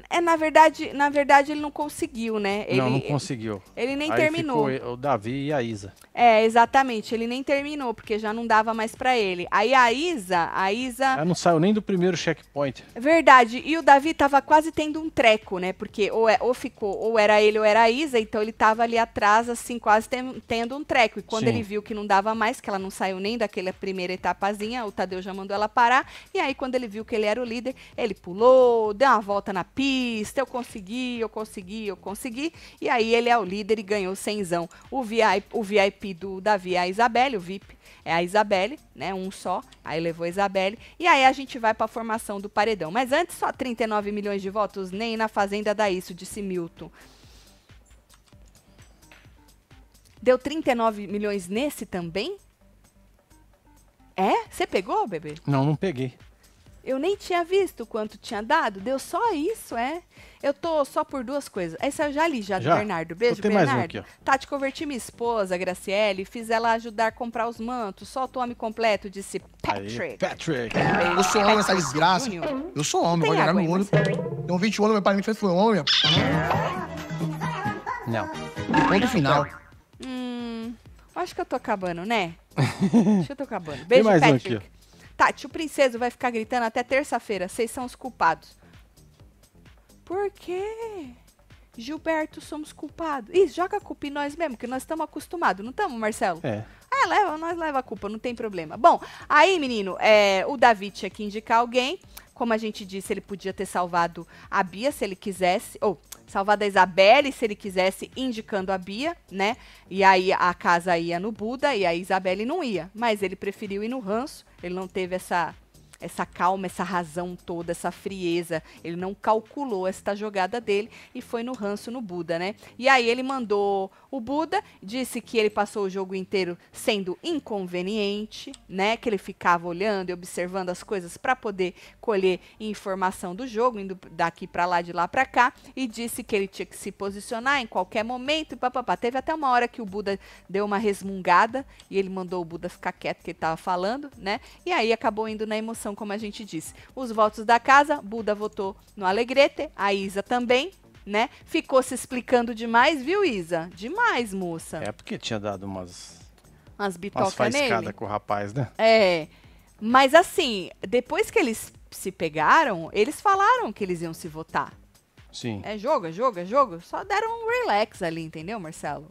É, na verdade, na verdade ele não conseguiu, né? Ele, não, não conseguiu. Ele, ele nem Aí terminou. Ficou eh, o Davi e a Isa. É, exatamente. Ele nem terminou, porque já não dava mais para ele. Aí a Isa, a Isa. Ela não saiu nem do primeiro checkpoint. Verdade. E o Davi tava quase tendo um treco, né? Porque ou, é, ou ficou, ou era ele ou era a Isa, então ele tava ali atrás, assim, quase tendo um treco. E quando Sim. ele viu que não dava mais, que ela não saiu nem daquela primeira etapazinha, o Tadeu já mandou ela parar. E aí, quando ele viu que ele era o líder, ele pulou, deu uma volta na pista conquista, eu consegui, eu consegui, eu consegui. E aí ele é o líder e ganhou cenzão. O VIP, o VIP do Davi é a Isabelle, o VIP é a Isabelle, né? Um só. Aí levou a Isabelle. E aí a gente vai para a formação do paredão. Mas antes, só 39 milhões de votos, nem na Fazenda dá isso, disse Milton. Deu 39 milhões nesse também? É? Você pegou, bebê? Não, não peguei. Eu nem tinha visto quanto tinha dado. Deu só isso, é? Eu tô só por duas coisas. Essa eu já li, já, já? do Bernardo. Beijo, Bernardo. Mais um aqui, ó. Tati, tá, converti minha esposa, Graciele. Fiz ela ajudar a comprar os mantos. Só o homem completo, disse Patrick. Aí, Patrick. Eu sou homem, essa desgraça. Eu sou homem, vou olhar no olho. um 21 anos, meu pai me fez foi homem. Não. Ponto final. Hum, acho que eu tô acabando, né? Acho que eu tô acabando. Beijo, Tem mais Patrick. Um aqui, ó. Tati, o princeso vai ficar gritando até terça-feira. Vocês são os culpados. Por quê? Gilberto, somos culpados. Isso, joga a culpa em nós mesmo, que nós estamos acostumados, não estamos, Marcelo? É. É, leva, nós leva a culpa, não tem problema. Bom, aí, menino, é, o David tinha que indicar alguém. Como a gente disse, ele podia ter salvado a Bia se ele quisesse, ou salvado a Isabelle se ele quisesse, indicando a Bia, né? E aí a casa ia no Buda e a Isabelle não ia, mas ele preferiu ir no ranço. Ele não teve essa essa calma, essa razão toda, essa frieza. Ele não calculou esta jogada dele e foi no ranço no Buda, né? E aí ele mandou o Buda, disse que ele passou o jogo inteiro sendo inconveniente, né? Que ele ficava olhando e observando as coisas para poder colher informação do jogo, indo daqui para lá, de lá para cá, e disse que ele tinha que se posicionar em qualquer momento e papapá. Teve até uma hora que o Buda deu uma resmungada e ele mandou o Buda ficar quieto que ele estava falando, né? E aí acabou indo na emoção votação, como a gente disse. Os votos da casa, Buda votou no Alegrete, a Isa também, né? Ficou se explicando demais, viu, Isa? Demais, moça. É porque tinha dado umas. Umas bitocas nele. com o rapaz, né? É. Mas assim, depois que eles se pegaram, eles falaram que eles iam se votar. Sim. É jogo, é jogo, é jogo. Só deram um relax ali, entendeu, Marcelo?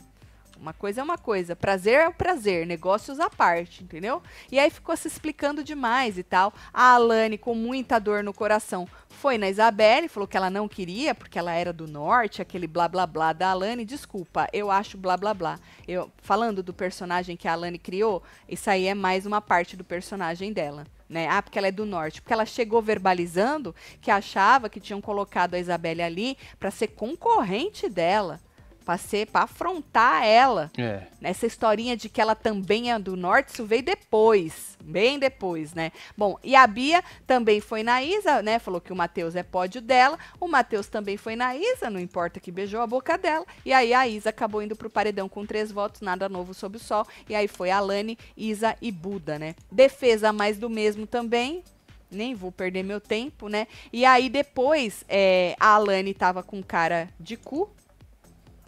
Uma coisa é uma coisa, prazer é o prazer, negócios à parte, entendeu? E aí ficou se explicando demais e tal. A Alane, com muita dor no coração, foi na Isabelle, falou que ela não queria, porque ela era do norte, aquele blá blá blá da Alane. Desculpa, eu acho blá blá blá. Eu, falando do personagem que a Alane criou, isso aí é mais uma parte do personagem dela. Né? Ah, porque ela é do norte. Porque ela chegou verbalizando que achava que tinham colocado a Isabelle ali para ser concorrente dela pra ser, pra afrontar ela. É. Nessa historinha de que ela também é do norte, isso veio depois, bem depois, né? Bom, e a Bia também foi na Isa, né? Falou que o Matheus é pódio dela, o Matheus também foi na Isa, não importa que beijou a boca dela, e aí a Isa acabou indo pro paredão com três votos, nada novo sob o sol, e aí foi Alane, Isa e Buda, né? Defesa mais do mesmo também, nem vou perder meu tempo, né? E aí depois é, a Alane tava com cara de cu,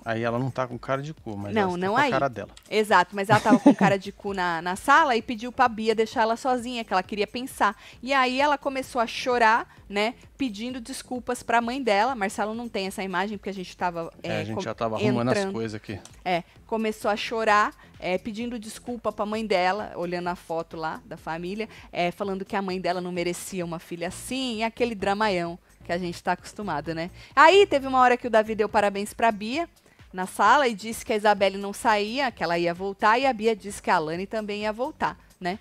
Aí ela não tá com cara de cu, mas não, ela tá não tá com aí. a cara dela. Exato, mas ela tava com cara de cu na, na sala e pediu pra Bia deixar ela sozinha, que ela queria pensar. E aí ela começou a chorar, né? Pedindo desculpas pra mãe dela. Marcelo não tem essa imagem, porque a gente tava. É, é a gente já tava arrumando entrando. as coisas aqui. É, começou a chorar, é, pedindo desculpa pra mãe dela, olhando a foto lá da família, é, falando que a mãe dela não merecia uma filha assim, e aquele dramaião que a gente tá acostumado, né? Aí teve uma hora que o Davi deu parabéns pra Bia na sala e disse que a Isabelle não saía, que ela ia voltar, e a Bia disse que a Alane também ia voltar, né?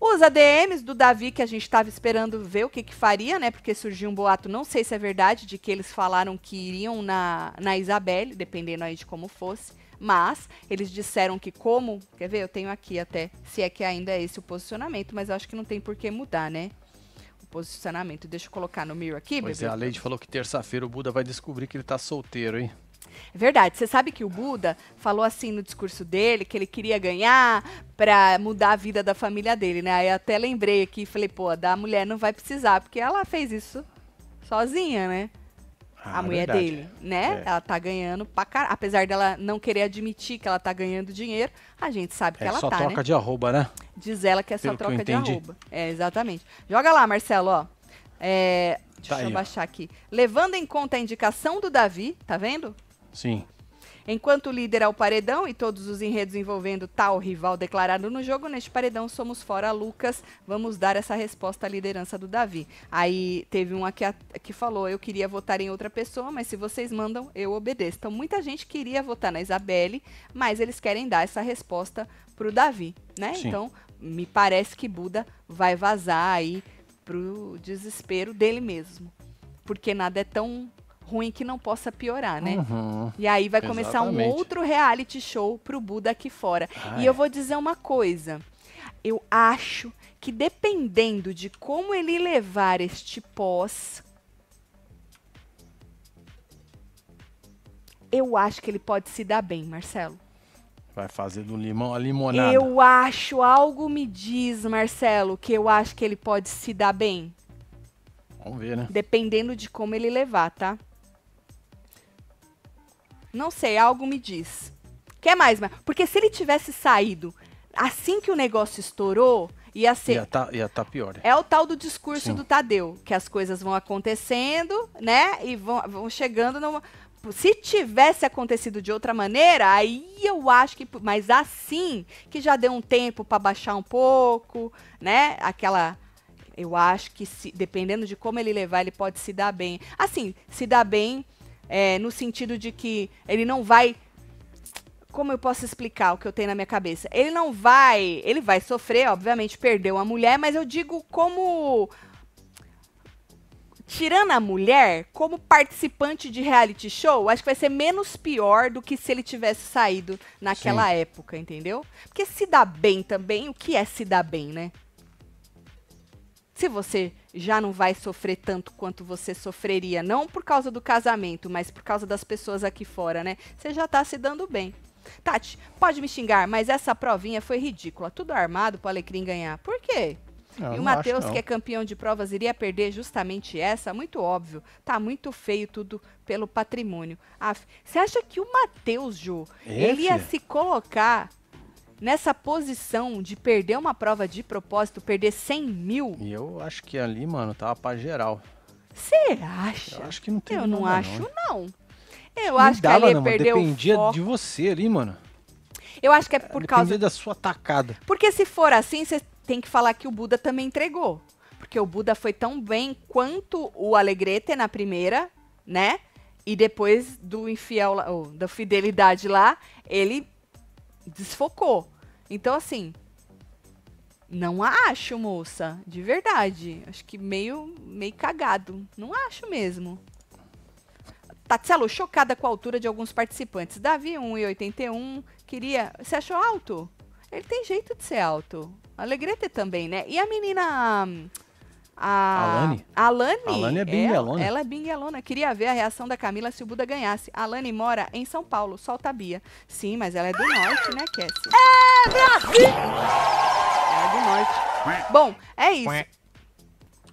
Os ADMs do Davi, que a gente estava esperando ver o que, que faria, né? Porque surgiu um boato, não sei se é verdade, de que eles falaram que iriam na, na Isabelle, dependendo aí de como fosse. Mas eles disseram que como... Quer ver? Eu tenho aqui até, se é que ainda é esse o posicionamento, mas eu acho que não tem por que mudar, né? O posicionamento. Deixa eu colocar no mirror aqui, Pois bebê. é, a Leide falou que terça-feira o Buda vai descobrir que ele está solteiro, hein? É verdade. Você sabe que o Buda falou assim no discurso dele que ele queria ganhar para mudar a vida da família dele, né? Aí até lembrei aqui e falei, pô, da mulher não vai precisar, porque ela fez isso sozinha, né? Ah, a é mulher verdade. dele, né? É. Ela tá ganhando pra caralho. Apesar dela não querer admitir que ela tá ganhando dinheiro, a gente sabe que é, ela tá. É né? Só troca né? de arroba, né? Diz ela que é Pelo só troca de arroba. É, exatamente. Joga lá, Marcelo, ó. É, deixa tá eu aí, baixar ó. aqui. Levando em conta a indicação do Davi, tá vendo? Sim. Enquanto líder ao é paredão e todos os enredos envolvendo tal rival declarado no jogo, neste paredão somos fora Lucas. Vamos dar essa resposta à liderança do Davi. Aí teve um aqui que falou: eu queria votar em outra pessoa, mas se vocês mandam, eu obedeço. Então muita gente queria votar na Isabelle, mas eles querem dar essa resposta pro Davi, né? Sim. Então me parece que Buda vai vazar aí pro desespero dele mesmo. Porque nada é tão ruim que não possa piorar, né? Uhum, e aí vai começar exatamente. um outro reality show pro Buda aqui fora. e eu vou dizer uma coisa. Eu acho que dependendo de como ele levar este pós, eu acho que ele pode se dar bem, Marcelo. Vai fazer do limão a limonada. Eu acho, algo me diz, Marcelo, que eu acho que ele pode se dar bem. Vamos ver, né? Dependendo de como ele levar, tá? Não sei, algo me diz. Quer mais, mas... porque se ele tivesse saído assim que o negócio estourou, ia ser. Ia tá, ia tá pior. É o tal do discurso Sim. do Tadeu, que as coisas vão acontecendo, né? E vão, vão chegando numa. Se tivesse acontecido de outra maneira, aí eu acho que. Mas assim, que já deu um tempo para baixar um pouco, né? Aquela. Eu acho que, se, dependendo de como ele levar, ele pode se dar bem. Assim, se dar bem é, no sentido de que ele não vai. Como eu posso explicar o que eu tenho na minha cabeça? Ele não vai. Ele vai sofrer, obviamente, perdeu uma mulher, mas eu digo como. Tirando a mulher, como participante de reality show, acho que vai ser menos pior do que se ele tivesse saído naquela Sim. época, entendeu? Porque se dá bem também, o que é se dar bem, né? se você já não vai sofrer tanto quanto você sofreria, não por causa do casamento, mas por causa das pessoas aqui fora, né? Você já tá se dando bem. Tati, pode me xingar, mas essa provinha foi ridícula. Tudo armado pro Alecrim ganhar. Por quê? Eu e o Matheus, que é campeão de provas, iria perder justamente essa? Muito óbvio. Tá muito feio tudo pelo patrimônio. Você acha que o Matheus, Ju, Esse? ele ia se colocar nessa posição de perder uma prova de propósito, perder 100 mil. E eu acho que ali, mano, tava pra geral. Você acha? Eu acho que não tem Eu não acho, não. não. Eu não acho dava, que ali é não, perdeu Dependia de você ali, mano. Eu acho que é por Dependia causa... da sua tacada. Porque se for assim, você tem que falar que o Buda também entregou. Porque o Buda foi tão bem quanto o Alegrete na primeira, né? E depois do infiel, da fidelidade lá, ele desfocou. Então, assim, não acho, moça, de verdade. Acho que meio, meio cagado. Não acho mesmo. Tatselo, chocada com a altura de alguns participantes. Davi, 1,81. Queria. Você achou alto? Ele tem jeito de ser alto. Alegrete também, né? E a menina. A Alane? Alane, Alane é binguelona. Ela, ela é binguelona. Queria ver a reação da Camila se o Buda ganhasse. Alane mora em São Paulo, solta a Bia. Sim, mas ela é do norte, né, Cassie? É, Brasil! Ela é do norte. Bom, é isso.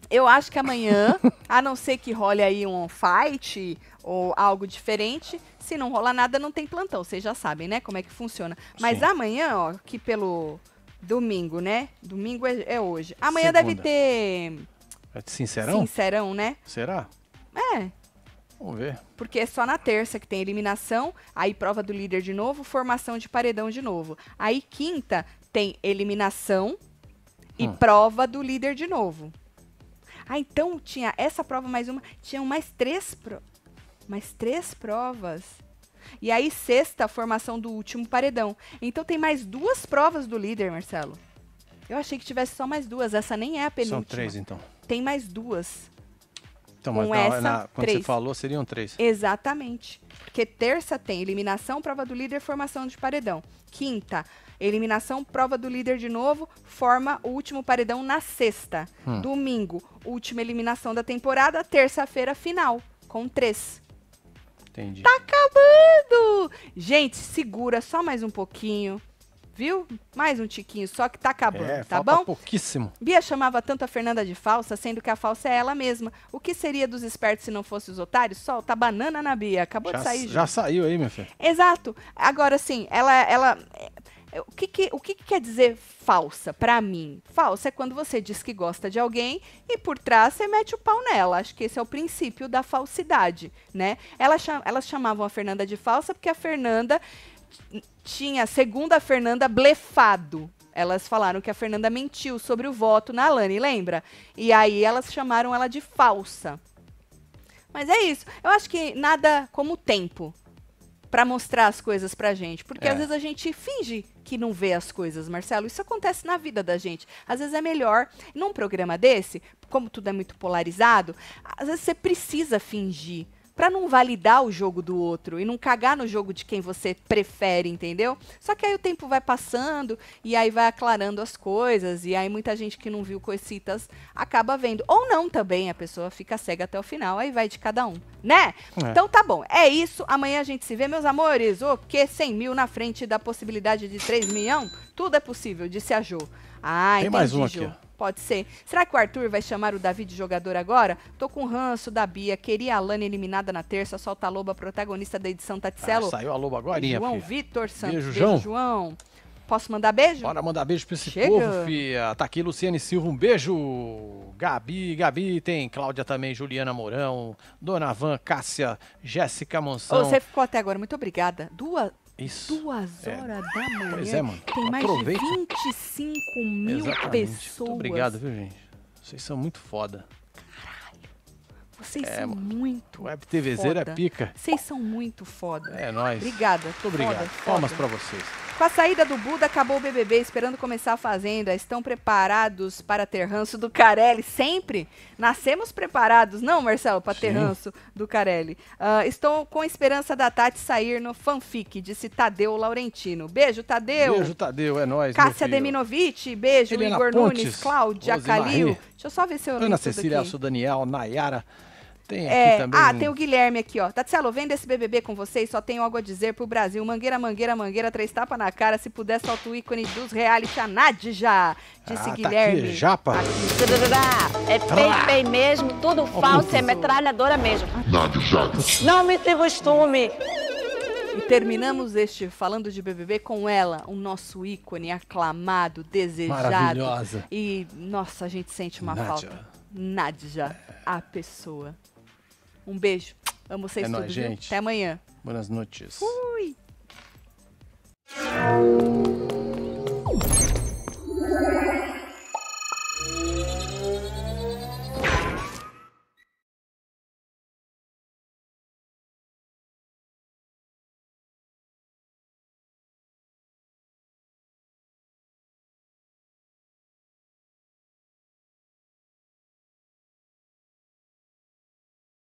Eu acho que amanhã, a não ser que role aí um fight ou algo diferente, se não rolar nada, não tem plantão. Vocês já sabem, né, como é que funciona. Mas Sim. amanhã, ó, que pelo domingo, né? Domingo é, é hoje. Amanhã Segunda. deve ter é sincerão? Sincerão, né? Será? É. Vamos ver. Porque é só na terça que tem eliminação, aí prova do líder de novo, formação de paredão de novo. Aí quinta tem eliminação e hum. prova do líder de novo. Ah, então tinha essa prova mais uma, tinham mais três pro... mais três provas. E aí sexta, formação do último paredão. Então tem mais duas provas do líder, Marcelo. Eu achei que tivesse só mais duas, essa nem é a penúltima. São três então tem mais duas. Então, mas com na, essa, na, quando três. você falou, seriam três. Exatamente. Porque terça tem eliminação, prova do líder, formação de paredão. Quinta, eliminação, prova do líder de novo, forma o último paredão na sexta. Hum. Domingo, última eliminação da temporada, terça-feira, final, com três. Entendi. Tá acabando! Gente, segura só mais um pouquinho. Viu? Mais um tiquinho só que tá acabando, é, tá bom? pouquíssimo. Bia chamava tanto a Fernanda de falsa, sendo que a falsa é ela mesma. O que seria dos espertos se não fosse os otários? Solta tá banana na Bia. Acabou já, de sair. Já gente. saiu aí, minha filha. Exato. Agora, sim, ela... ela é, o que, que o que, que, quer dizer falsa para mim? Falsa é quando você diz que gosta de alguém e por trás você mete o pau nela. Acho que esse é o princípio da falsidade, né? Ela, elas chamavam a Fernanda de falsa porque a Fernanda tinha, segundo a Fernanda, blefado. Elas falaram que a Fernanda mentiu sobre o voto na Alane, lembra? E aí elas chamaram ela de falsa. Mas é isso. Eu acho que nada como o tempo para mostrar as coisas pra gente. Porque é. às vezes a gente finge que não vê as coisas, Marcelo. Isso acontece na vida da gente. Às vezes é melhor, num programa desse, como tudo é muito polarizado, às vezes você precisa fingir para não validar o jogo do outro e não cagar no jogo de quem você prefere, entendeu? Só que aí o tempo vai passando e aí vai aclarando as coisas e aí muita gente que não viu coisitas acaba vendo. Ou não também, a pessoa fica cega até o final, aí vai de cada um, né? É. Então tá bom, é isso. Amanhã a gente se vê, meus amores. O que 100 mil na frente da possibilidade de 3 milhão? Tudo é possível, disse a Jo. Ah, Tem entendi, mais um aqui, ó. Pode ser. Será que o Arthur vai chamar o Davi de jogador agora? Tô com ranço da Bia. Queria a Lana eliminada na terça. Solta a Loba, protagonista da edição Taticelo. Ah, saiu a Loba agora, João filha. Vitor Santos. Beijo, João. Beijo, João. Posso mandar beijo? Bora mandar beijo pra esse Chega. povo, fia. Tá aqui Luciane Silva, um beijo. Gabi, Gabi, tem Cláudia também, Juliana Mourão, Dona Van, Cássia, Jéssica Monção. Você ficou até agora, muito obrigada. Duas, isso. Duas é. horas é. da manhã. Pois é, mano. Tem mais de 25 mil Exatamente. pessoas. Muito obrigado, viu, gente? Vocês são muito foda. Caralho. Vocês é, são mano. muito Web TV foda. É pica. Vocês são muito foda. É, nós. Obrigada. Muito obrigado. Foda, foda. Palmas pra vocês. Com a saída do Buda, acabou o BBB, esperando começar a Fazenda. Estão preparados para ter ranço do Carelli? Sempre? Nascemos preparados, não, Marcelo, para ter ranço do Carelli. Uh, estou com esperança da Tati sair no fanfic, disse Tadeu Laurentino. Beijo, Tadeu. Beijo, Tadeu, é nóis. Cássia Deminovitch, beijo. Helena Igor Pontes, Nunes, Cláudia Calil. Deixa eu só ver se eu Ana Cecília, Daniel, Nayara. Tem aqui é, também. Ah, tem o Guilherme aqui, ó. Tatselo, vendo esse BBB com vocês, só tenho algo a dizer pro Brasil. Mangueira, mangueira, mangueira, três tapas na cara. Se puder, solta o ícone dos reality, a Nadja, disse ah, tá Guilherme. aqui, japa. É bem, mesmo, tudo oh, falso, é metralhadora mesmo. Nadja. Não me tem costume. E terminamos este falando de BBB com ela, o nosso ícone aclamado, desejado. Maravilhosa. E, nossa, a gente sente uma Nádia. falta. Nádia, a pessoa um beijo. Amo vocês é todos, gente. Até amanhã. Boas noites. Fui.